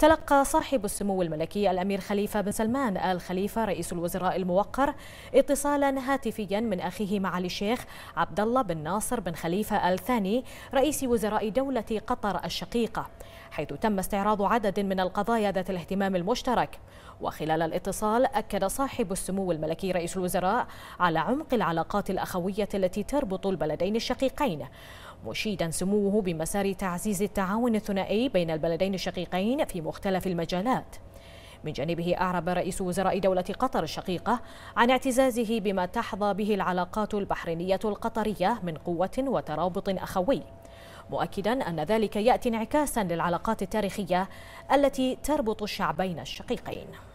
تلقى صاحب السمو الملكي الأمير خليفة بن سلمان آل خليفة رئيس الوزراء الموقر اتصالا هاتفيا من أخيه معالي الشيخ عبد الله بن ناصر بن خليفة آل ثاني رئيس وزراء دولة قطر الشقيقة حيث تم استعراض عدد من القضايا ذات الاهتمام المشترك وخلال الاتصال أكد صاحب السمو الملكي رئيس الوزراء على عمق العلاقات الأخوية التي تربط البلدين الشقيقين مشيدا سموه بمسار تعزيز التعاون الثنائي بين البلدين الشقيقين في مختلف المجالات من جانبه أعرب رئيس وزراء دولة قطر الشقيقة عن اعتزازه بما تحظى به العلاقات البحرينية القطرية من قوة وترابط أخوي مؤكدا أن ذلك يأتي انعكاسا للعلاقات التاريخية التي تربط الشعبين الشقيقين